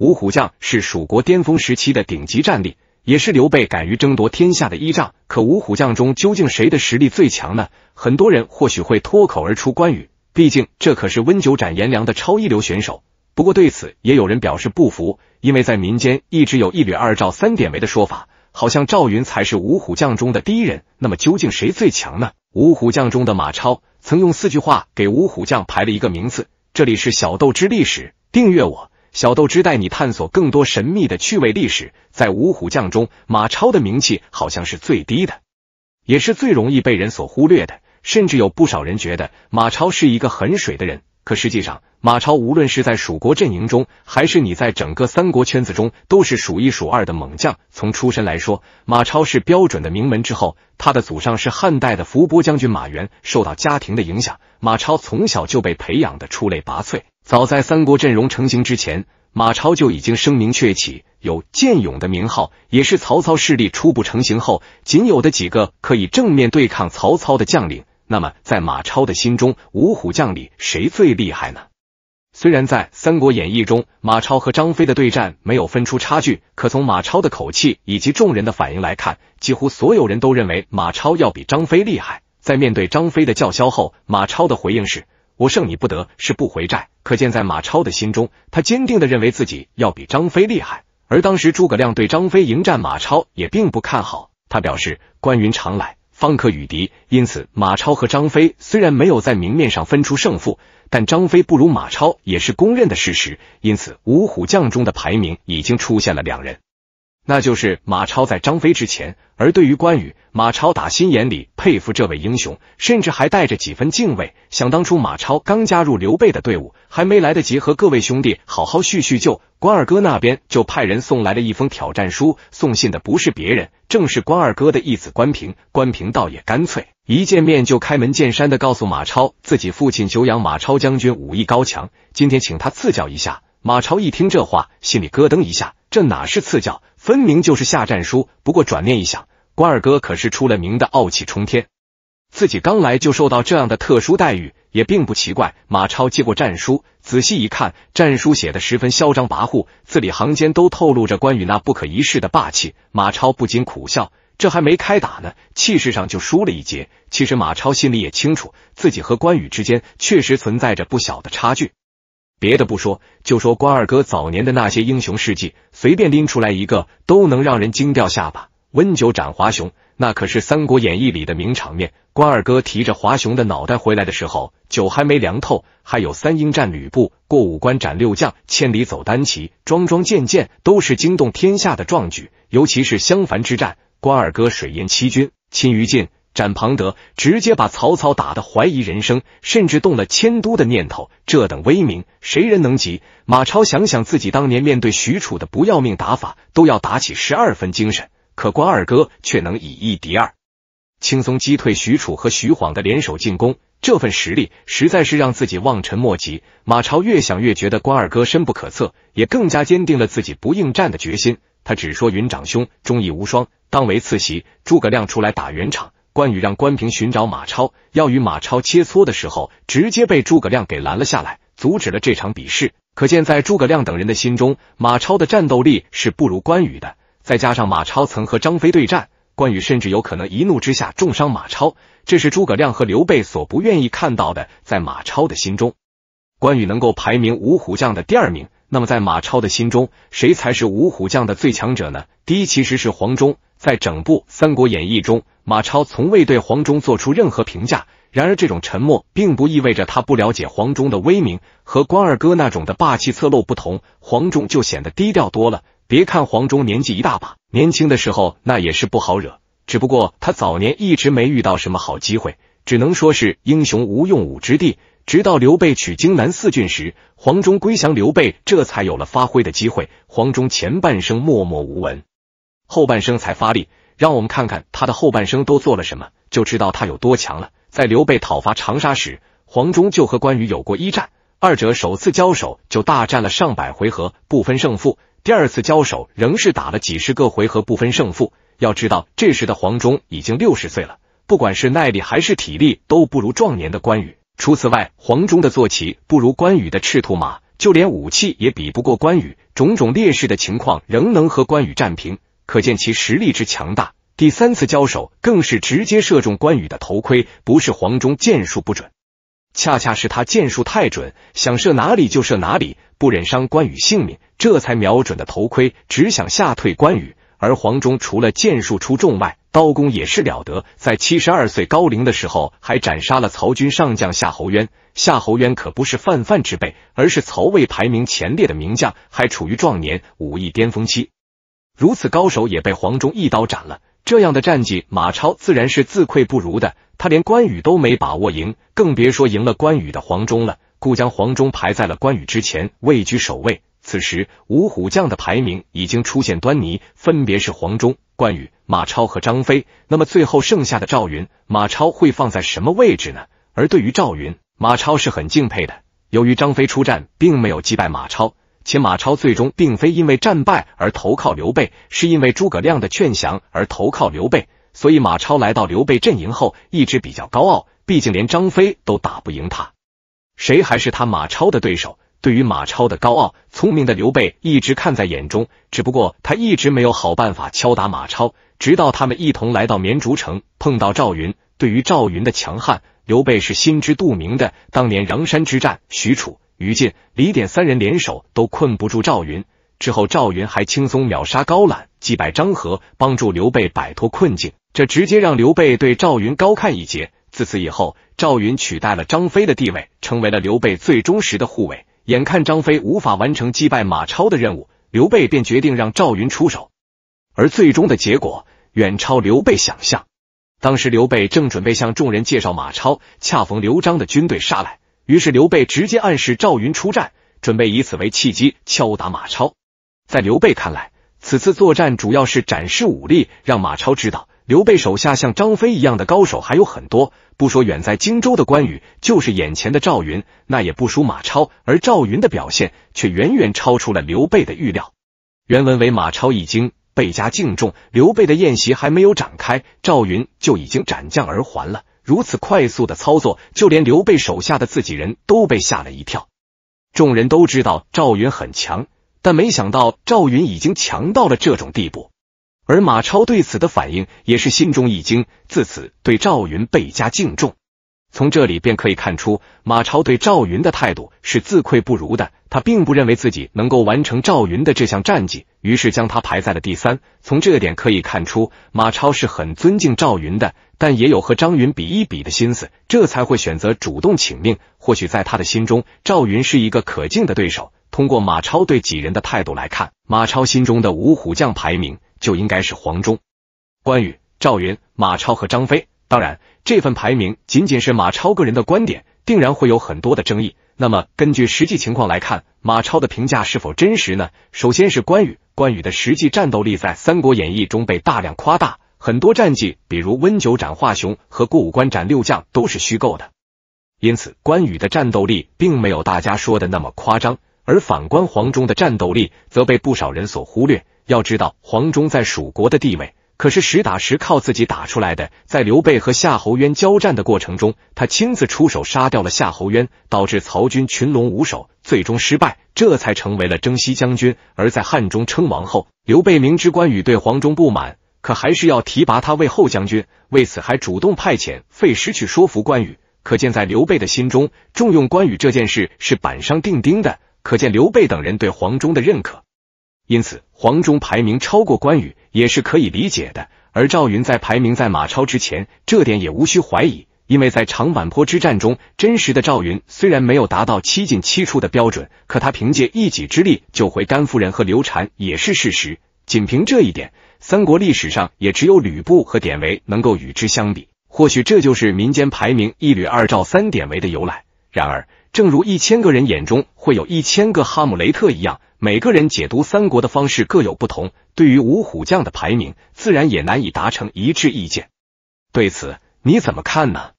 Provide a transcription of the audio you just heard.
五虎将是蜀国巅峰时期的顶级战力，也是刘备敢于争夺天下的依仗。可五虎将中究竟谁的实力最强呢？很多人或许会脱口而出关羽，毕竟这可是温酒斩颜良的超一流选手。不过对此也有人表示不服，因为在民间一直有一吕二赵三典韦的说法，好像赵云才是五虎将中的第一人。那么究竟谁最强呢？五虎将中的马超曾用四句话给五虎将排了一个名次。这里是小豆之历史，订阅我。小豆汁带你探索更多神秘的趣味历史。在五虎将中，马超的名气好像是最低的，也是最容易被人所忽略的。甚至有不少人觉得马超是一个很水的人。可实际上，马超无论是在蜀国阵营中，还是你在整个三国圈子中，都是数一数二的猛将。从出身来说，马超是标准的名门之后，他的祖上是汉代的伏波将军马援。受到家庭的影响，马超从小就被培养的出类拔萃。早在三国阵容成型之前，马超就已经声名鹊起，有“剑勇”的名号，也是曹操势力初步成型后仅有的几个可以正面对抗曹操的将领。那么，在马超的心中，五虎将里谁最厉害呢？虽然在《三国演义》中，马超和张飞的对战没有分出差距，可从马超的口气以及众人的反应来看，几乎所有人都认为马超要比张飞厉害。在面对张飞的叫嚣后，马超的回应是。我胜你不得，是不回寨。可见在马超的心中，他坚定的认为自己要比张飞厉害。而当时诸葛亮对张飞迎战马超也并不看好，他表示关云长来，方可与敌。因此，马超和张飞虽然没有在明面上分出胜负，但张飞不如马超也是公认的事实。因此，五虎将中的排名已经出现了两人。那就是马超在张飞之前，而对于关羽，马超打心眼里佩服这位英雄，甚至还带着几分敬畏。想当初马超刚加入刘备的队伍，还没来得及和各位兄弟好好叙叙旧，关二哥那边就派人送来了一封挑战书。送信的不是别人，正是关二哥的义子关平。关平倒也干脆，一见面就开门见山的告诉马超，自己父亲久仰马超将军武艺高强，今天请他赐教一下。马超一听这话，心里咯噔一下，这哪是赐教？分明就是下战书，不过转念一想，关二哥可是出了名的傲气冲天，自己刚来就受到这样的特殊待遇，也并不奇怪。马超接过战书，仔细一看，战书写的十分嚣张跋扈，字里行间都透露着关羽那不可一世的霸气。马超不禁苦笑，这还没开打呢，气势上就输了一截。其实马超心里也清楚，自己和关羽之间确实存在着不小的差距。别的不说，就说关二哥早年的那些英雄事迹，随便拎出来一个，都能让人惊掉下巴。温酒斩华雄，那可是《三国演义》里的名场面。关二哥提着华雄的脑袋回来的时候，酒还没凉透。还有三英战吕布，过五关斩六将，千里走单骑，桩桩件件都是惊动天下的壮举。尤其是襄樊之战，关二哥水淹七军，亲于禁。斩庞德，直接把曹操打得怀疑人生，甚至动了迁都的念头。这等威名，谁人能及？马超想想自己当年面对许褚的不要命打法，都要打起十二分精神。可关二哥却能以一敌二，轻松击退许褚和徐晃的联手进攻。这份实力，实在是让自己望尘莫及。马超越想越觉得关二哥深不可测，也更加坚定了自己不应战的决心。他只说：“云长兄忠义无双，当为次席。”诸葛亮出来打圆场。关羽让关平寻找马超，要与马超切磋的时候，直接被诸葛亮给拦了下来，阻止了这场比试。可见，在诸葛亮等人的心中，马超的战斗力是不如关羽的。再加上马超曾和张飞对战，关羽甚至有可能一怒之下重伤马超，这是诸葛亮和刘备所不愿意看到的。在马超的心中，关羽能够排名五虎将的第二名，那么在马超的心中，谁才是五虎将的最强者呢？第一其实是黄忠。在整部《三国演义》中，马超从未对黄忠做出任何评价。然而，这种沉默并不意味着他不了解黄忠的威名。和关二哥那种的霸气侧漏不同，黄忠就显得低调多了。别看黄忠年纪一大把，年轻的时候那也是不好惹。只不过他早年一直没遇到什么好机会，只能说是英雄无用武之地。直到刘备取荆南四郡时，黄忠归降刘备，这才有了发挥的机会。黄忠前半生默默无闻。后半生才发力，让我们看看他的后半生都做了什么，就知道他有多强了。在刘备讨伐长沙时，黄忠就和关羽有过一战，二者首次交手就大战了上百回合不分胜负，第二次交手仍是打了几十个回合不分胜负。要知道，这时的黄忠已经六十岁了，不管是耐力还是体力都不如壮年的关羽。除此外，黄忠的坐骑不如关羽的赤兔马，就连武器也比不过关羽，种种劣势的情况仍能和关羽战平。可见其实力之强大。第三次交手更是直接射中关羽的头盔，不是黄忠箭术不准，恰恰是他箭术太准，想射哪里就射哪里，不忍伤关羽性命，这才瞄准的头盔，只想吓退关羽。而黄忠除了箭术出众外，刀工也是了得，在七十二岁高龄的时候还斩杀了曹军上将夏侯渊。夏侯渊可不是泛泛之辈，而是曹魏排名前列的名将，还处于壮年，武艺巅峰期。如此高手也被黄忠一刀斩了，这样的战绩，马超自然是自愧不如的。他连关羽都没把握赢，更别说赢了关羽的黄忠了。故将黄忠排在了关羽之前，位居首位。此时五虎将的排名已经出现端倪，分别是黄忠、关羽、马超和张飞。那么最后剩下的赵云，马超会放在什么位置呢？而对于赵云，马超是很敬佩的。由于张飞出战，并没有击败马超。且马超最终并非因为战败而投靠刘备，是因为诸葛亮的劝降而投靠刘备。所以马超来到刘备阵营后，一直比较高傲，毕竟连张飞都打不赢他，谁还是他马超的对手？对于马超的高傲，聪明的刘备一直看在眼中，只不过他一直没有好办法敲打马超，直到他们一同来到绵竹城，碰到赵云。对于赵云的强悍，刘备是心知肚明的。当年穰山之战，许褚。于禁、李典三人联手都困不住赵云，之后赵云还轻松秒杀高览，击败张合，帮助刘备摆脱困境。这直接让刘备对赵云高看一截。自此以后，赵云取代了张飞的地位，成为了刘备最忠实的护卫。眼看张飞无法完成击败马超的任务，刘备便决定让赵云出手。而最终的结果远超刘备想象。当时刘备正准备向众人介绍马超，恰逢刘璋的军队杀来。于是刘备直接暗示赵云出战，准备以此为契机敲打马超。在刘备看来，此次作战主要是展示武力，让马超知道刘备手下像张飞一样的高手还有很多。不说远在荆州的关羽，就是眼前的赵云，那也不输马超。而赵云的表现却远远超出了刘备的预料。原文为马超一惊，倍加敬重。刘备的宴席还没有展开，赵云就已经斩将而还了。如此快速的操作，就连刘备手下的自己人都被吓了一跳。众人都知道赵云很强，但没想到赵云已经强到了这种地步。而马超对此的反应也是心中一惊，自此对赵云倍加敬重。从这里便可以看出，马超对赵云的态度是自愧不如的。他并不认为自己能够完成赵云的这项战绩，于是将他排在了第三。从这点可以看出，马超是很尊敬赵云的，但也有和张云比一比的心思，这才会选择主动请命。或许在他的心中，赵云是一个可敬的对手。通过马超对几人的态度来看，马超心中的五虎将排名就应该是黄忠、关羽、赵云、马超和张飞。当然。这份排名仅仅是马超个人的观点，定然会有很多的争议。那么根据实际情况来看，马超的评价是否真实呢？首先是关羽，关羽的实际战斗力在《三国演义》中被大量夸大，很多战绩比如温酒斩华雄和过五关斩六将都是虚构的，因此关羽的战斗力并没有大家说的那么夸张。而反观黄忠的战斗力，则被不少人所忽略。要知道，黄忠在蜀国的地位。可是实打实靠自己打出来的。在刘备和夏侯渊交战的过程中，他亲自出手杀掉了夏侯渊，导致曹军群龙无首，最终失败，这才成为了征西将军。而在汉中称王后，刘备明知关羽对黄忠不满，可还是要提拔他为后将军，为此还主动派遣费诗去说服关羽。可见，在刘备的心中，重用关羽这件事是板上钉钉的。可见刘备等人对黄忠的认可，因此黄忠排名超过关羽。也是可以理解的，而赵云在排名在马超之前，这点也无需怀疑，因为在长坂坡之战中，真实的赵云虽然没有达到七进七出的标准，可他凭借一己之力救回甘夫人和刘禅也是事实。仅凭这一点，三国历史上也只有吕布和典韦能够与之相比。或许这就是民间排名一吕二赵三典韦的由来。然而，正如一千个人眼中会有一千个哈姆雷特一样，每个人解读三国的方式各有不同，对于五虎将的排名，自然也难以达成一致意见。对此，你怎么看呢？